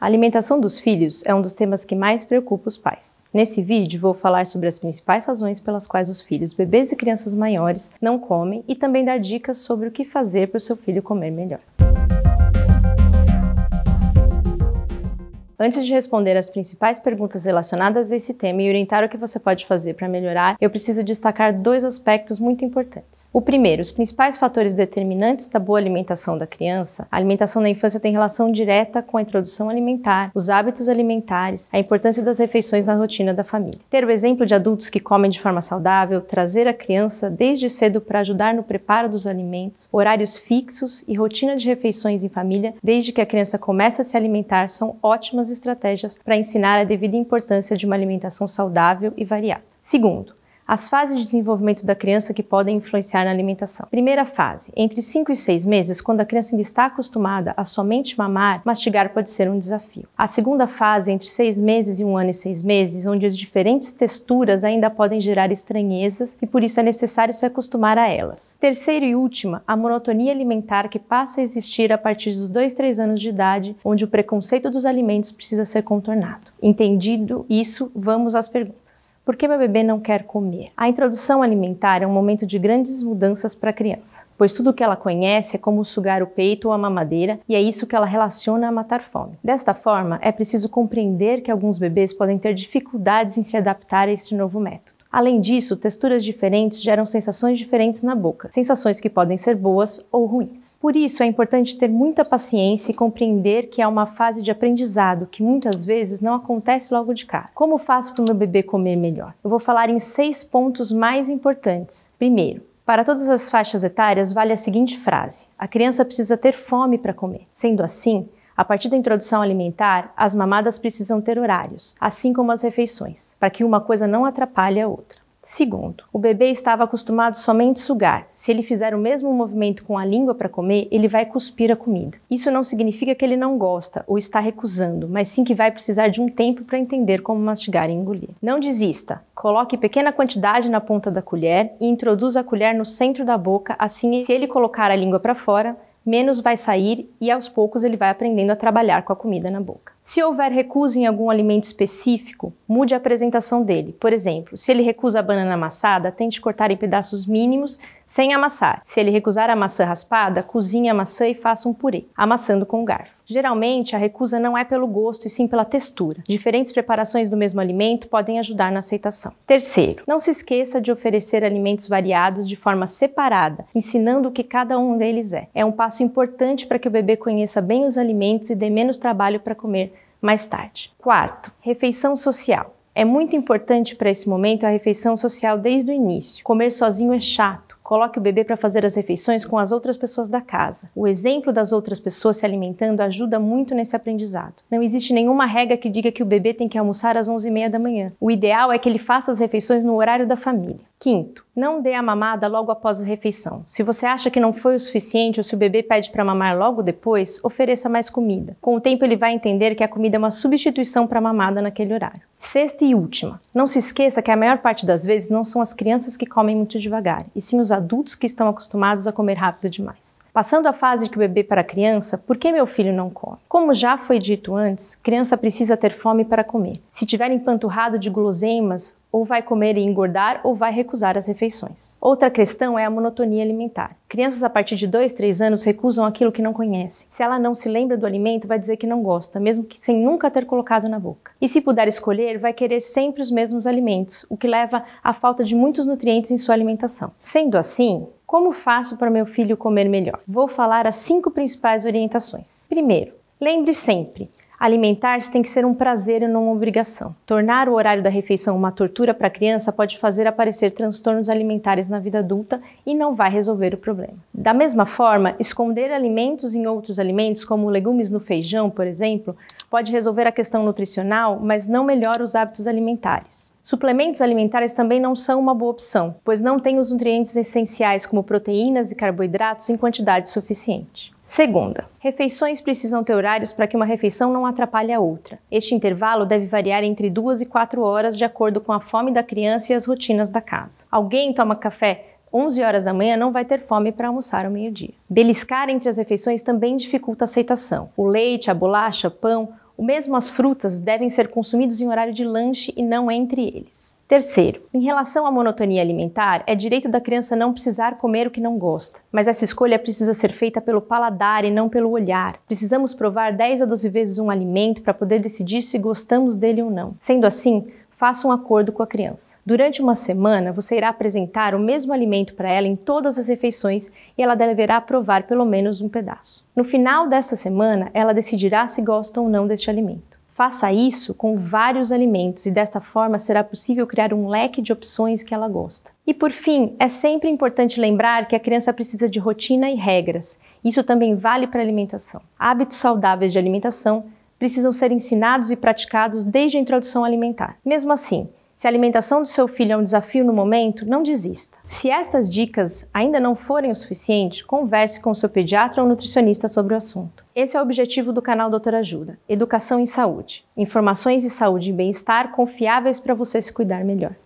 A alimentação dos filhos é um dos temas que mais preocupa os pais. Nesse vídeo, vou falar sobre as principais razões pelas quais os filhos, bebês e crianças maiores não comem e também dar dicas sobre o que fazer para o seu filho comer melhor. Antes de responder as principais perguntas relacionadas a esse tema e orientar o que você pode fazer para melhorar, eu preciso destacar dois aspectos muito importantes. O primeiro, os principais fatores determinantes da boa alimentação da criança. A alimentação na infância tem relação direta com a introdução alimentar, os hábitos alimentares, a importância das refeições na rotina da família. Ter o exemplo de adultos que comem de forma saudável, trazer a criança desde cedo para ajudar no preparo dos alimentos, horários fixos e rotina de refeições em família, desde que a criança começa a se alimentar, são ótimas estratégias para ensinar a devida importância de uma alimentação saudável e variada. Segundo, as fases de desenvolvimento da criança que podem influenciar na alimentação. Primeira fase, entre 5 e 6 meses, quando a criança ainda está acostumada a somente mamar, mastigar pode ser um desafio. A segunda fase, entre 6 meses e 1 um ano e 6 meses, onde as diferentes texturas ainda podem gerar estranhezas e por isso é necessário se acostumar a elas. Terceira e última, a monotonia alimentar que passa a existir a partir dos 2, 3 anos de idade, onde o preconceito dos alimentos precisa ser contornado. Entendido isso, vamos às perguntas alimentos. Por que meu bebê não quer comer? A introdução alimentar é um momento de grandes mudanças para a criança, pois tudo que ela conhece é como sugar o peito ou a mamadeira, e é isso que ela relaciona a matar fome. Desta forma, é preciso compreender que alguns bebês podem ter dificuldades em se adaptar a este novo método. Além disso, texturas diferentes geram sensações diferentes na boca, sensações que podem ser boas ou ruins. Por isso, é importante ter muita paciência e compreender que é uma fase de aprendizado que muitas vezes não acontece logo de cara. Como faço para o meu bebê comer melhor? Eu vou falar em seis pontos mais importantes. Primeiro, para todas as faixas etárias vale a seguinte frase: a criança precisa ter fome para comer. Sendo assim, a partir da introdução alimentar, as mamadas precisam ter horários, assim como as refeições, para que uma coisa não atrapalhe a outra. Segundo, o bebê estava acostumado somente a sugar. Se ele fizer o mesmo movimento com a língua para comer, ele vai cuspir a comida. Isso não significa que ele não gosta ou está recusando, mas sim que vai precisar de um tempo para entender como mastigar e engolir. Não desista. Coloque pequena quantidade na ponta da colher e introduza a colher no centro da boca, assim se ele colocar a língua para fora, menos vai sair e aos poucos ele vai aprendendo a trabalhar com a comida na boca. Se houver recusa em algum alimento específico, mude a apresentação dele. Por exemplo, se ele recusa a banana amassada, tente cortar em pedaços mínimos sem amassar. Se ele recusar a maçã raspada, cozinhe a maçã e faça um purê, amassando com o um garfo. Geralmente, a recusa não é pelo gosto e sim pela textura. Diferentes preparações do mesmo alimento podem ajudar na aceitação. Terceiro, não se esqueça de oferecer alimentos variados de forma separada, ensinando o que cada um deles é. É um passo importante para que o bebê conheça bem os alimentos e dê menos trabalho para comer mais tarde. Quarto, refeição social. É muito importante para esse momento a refeição social desde o início. Comer sozinho é chato. Coloque o bebê para fazer as refeições com as outras pessoas da casa. O exemplo das outras pessoas se alimentando ajuda muito nesse aprendizado. Não existe nenhuma regra que diga que o bebê tem que almoçar às 11h30 da manhã. O ideal é que ele faça as refeições no horário da família. Quinto, não dê a mamada logo após a refeição. Se você acha que não foi o suficiente ou se o bebê pede para mamar logo depois, ofereça mais comida. Com o tempo ele vai entender que a comida é uma substituição para a mamada naquele horário. Sexta e última, não se esqueça que a maior parte das vezes não são as crianças que comem muito devagar, e sim os adultos que estão acostumados a comer rápido demais. Passando a fase de bebê para criança, por que meu filho não come? Como já foi dito antes, criança precisa ter fome para comer. Se tiver empanturrado de guloseimas, ou vai comer e engordar ou vai recusar as refeições. Outra questão é a monotonia alimentar. Crianças a partir de 2, 3 anos recusam aquilo que não conhecem. Se ela não se lembra do alimento, vai dizer que não gosta, mesmo que sem nunca ter colocado na boca. E se puder escolher, vai querer sempre os mesmos alimentos, o que leva à falta de muitos nutrientes em sua alimentação. Sendo assim, como faço para meu filho comer melhor? Vou falar as cinco principais orientações. Primeiro, lembre sempre. Alimentar-se tem que ser um prazer e não uma obrigação. Tornar o horário da refeição uma tortura para a criança pode fazer aparecer transtornos alimentares na vida adulta e não vai resolver o problema. Da mesma forma, esconder alimentos em outros alimentos, como legumes no feijão, por exemplo, pode resolver a questão nutricional, mas não melhora os hábitos alimentares. Suplementos alimentares também não são uma boa opção, pois não têm os nutrientes essenciais como proteínas e carboidratos em quantidade suficiente. Segunda, refeições precisam ter horários para que uma refeição não atrapalhe a outra. Este intervalo deve variar entre 2 e 4 horas de acordo com a fome da criança e as rotinas da casa. Alguém toma café 11 horas da manhã não vai ter fome para almoçar ao meio-dia. Beliscar entre as refeições também dificulta a aceitação. O leite, a bolacha, pão o mesmo as frutas devem ser consumidos em horário de lanche e não entre eles. Terceiro, em relação à monotonia alimentar, é direito da criança não precisar comer o que não gosta, mas essa escolha precisa ser feita pelo paladar e não pelo olhar. Precisamos provar 10 a 12 vezes um alimento para poder decidir se gostamos dele ou não. Sendo assim, faça um acordo com a criança. Durante uma semana, você irá apresentar o mesmo alimento para ela em todas as refeições e ela deverá provar pelo menos um pedaço. No final desta semana, ela decidirá se gosta ou não deste alimento. Faça isso com vários alimentos e desta forma será possível criar um leque de opções que ela gosta. E por fim, é sempre importante lembrar que a criança precisa de rotina e regras. Isso também vale para a alimentação. Hábitos saudáveis de alimentação precisam ser ensinados e praticados desde a introdução alimentar. Mesmo assim, se a alimentação do seu filho é um desafio no momento, não desista. Se estas dicas ainda não forem o suficiente, converse com seu pediatra ou nutricionista sobre o assunto. Esse é o objetivo do canal Doutora Ajuda: educação em saúde, informações de saúde e bem-estar confiáveis para você se cuidar melhor.